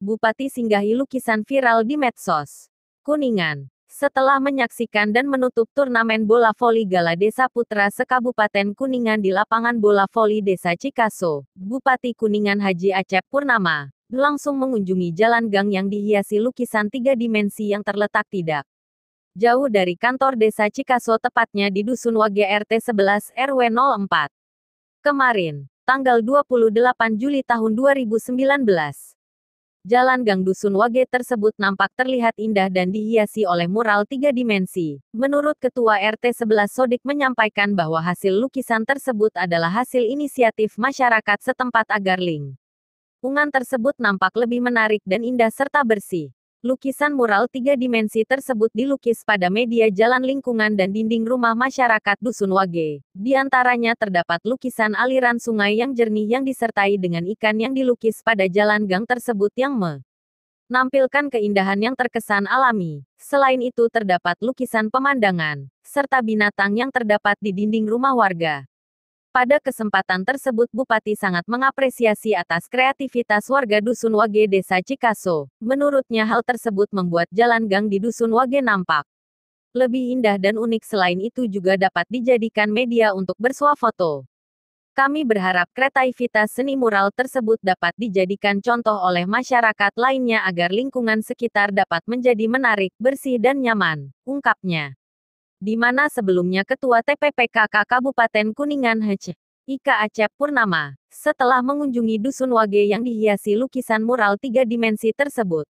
Bupati singgahi lukisan viral di medsos. Kuningan. Setelah menyaksikan dan menutup turnamen bola voli Gala Desa Putra Sekabupaten Kuningan di lapangan bola voli Desa Cikaso, Bupati Kuningan Haji Acep Purnama, langsung mengunjungi jalan gang yang dihiasi lukisan tiga dimensi yang terletak tidak jauh dari kantor Desa Cikaso tepatnya di Dusun Wage RT 11 RW 04. Kemarin, tanggal 28 Juli tahun 2019, Jalan gang dusun Wage tersebut nampak terlihat indah dan dihiasi oleh mural tiga dimensi. Menurut Ketua RT 11 Sodik menyampaikan bahwa hasil lukisan tersebut adalah hasil inisiatif masyarakat setempat agar link. Ungan tersebut nampak lebih menarik dan indah serta bersih. Lukisan mural tiga dimensi tersebut dilukis pada media jalan lingkungan dan dinding rumah masyarakat Dusun Wage. Di antaranya terdapat lukisan aliran sungai yang jernih yang disertai dengan ikan yang dilukis pada jalan gang tersebut yang menampilkan keindahan yang terkesan alami. Selain itu terdapat lukisan pemandangan, serta binatang yang terdapat di dinding rumah warga. Pada kesempatan tersebut Bupati sangat mengapresiasi atas kreativitas warga Dusun Wage Desa Cikaso. Menurutnya hal tersebut membuat jalan gang di Dusun Wage nampak lebih indah dan unik selain itu juga dapat dijadikan media untuk bersuah foto. Kami berharap kreativitas seni mural tersebut dapat dijadikan contoh oleh masyarakat lainnya agar lingkungan sekitar dapat menjadi menarik, bersih dan nyaman, ungkapnya di mana sebelumnya Ketua TPPKK Kabupaten Kuningan Hc. Ika Acep Purnama, setelah mengunjungi Dusun Wage yang dihiasi lukisan mural tiga dimensi tersebut.